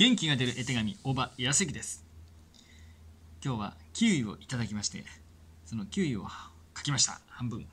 元気が出る絵手紙小場康之です今日はキウイをいただきましてそのキウイを書きました半分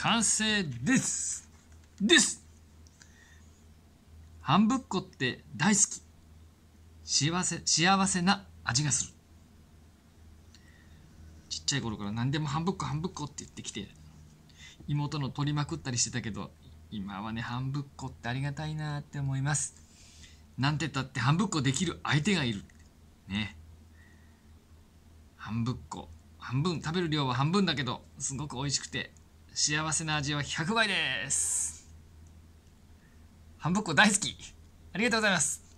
完成ですです半ぶっこって大好き。幸せ、幸せな味がする。ちっちゃい頃から何でも半ぶっこ半ぶっこって言ってきて、妹の取りまくったりしてたけど、今はね、半ぶっこってありがたいなって思います。なんてったって半ぶっこできる相手がいる。ね。半ぶっこ。半分、食べる量は半分だけど、すごく美味しくて、幸せな味は100倍です。ハンブッコ大好き。ありがとうございます。